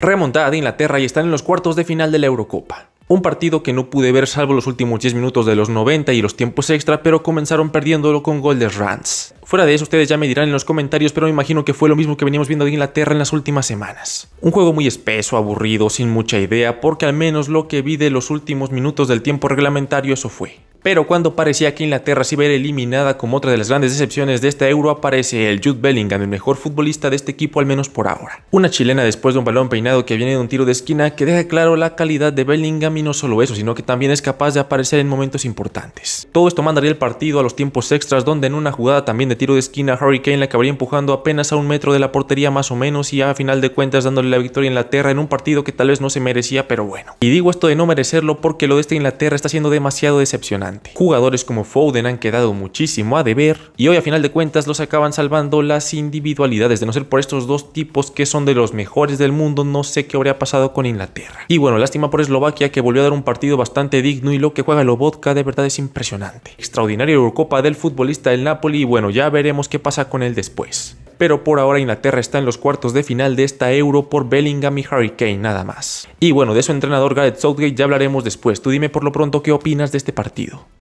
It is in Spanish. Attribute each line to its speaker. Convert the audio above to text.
Speaker 1: remontada de Inglaterra y están en los cuartos de final de la Eurocopa. Un partido que no pude ver salvo los últimos 10 minutos de los 90 y los tiempos extra, pero comenzaron perdiéndolo con gol de Fuera de eso, ustedes ya me dirán en los comentarios, pero me imagino que fue lo mismo que veníamos viendo de Inglaterra en las últimas semanas. Un juego muy espeso, aburrido, sin mucha idea, porque al menos lo que vi de los últimos minutos del tiempo reglamentario eso fue. Pero cuando parecía que Inglaterra se iba a ir eliminada como otra de las grandes decepciones de esta Euro, aparece el Jude Bellingham, el mejor futbolista de este equipo al menos por ahora. Una chilena después de un balón peinado que viene de un tiro de esquina que deja claro la calidad de Bellingham y no solo eso, sino que también es capaz de aparecer en momentos importantes. Todo esto mandaría el partido a los tiempos extras donde en una jugada también de tiro de esquina Harry Kane la acabaría empujando apenas a un metro de la portería más o menos y a final de cuentas dándole la victoria a Inglaterra en un partido que tal vez no se merecía pero bueno. Y digo esto de no merecerlo porque lo de esta Inglaterra está siendo demasiado decepcionante. Jugadores como Foden han quedado muchísimo a deber y hoy a final de cuentas los acaban salvando las individualidades. De no ser por estos dos tipos que son de los mejores del mundo, no sé qué habría pasado con Inglaterra. Y bueno, lástima por Eslovaquia que volvió a dar un partido bastante digno y lo que juega Lobotka de verdad es impresionante. Extraordinario Eurocopa del futbolista del Napoli y bueno, ya veremos qué pasa con él después pero por ahora Inglaterra está en los cuartos de final de esta Euro por Bellingham y Hurricane, nada más. Y bueno, de su entrenador Gareth Southgate ya hablaremos después. Tú dime por lo pronto qué opinas de este partido.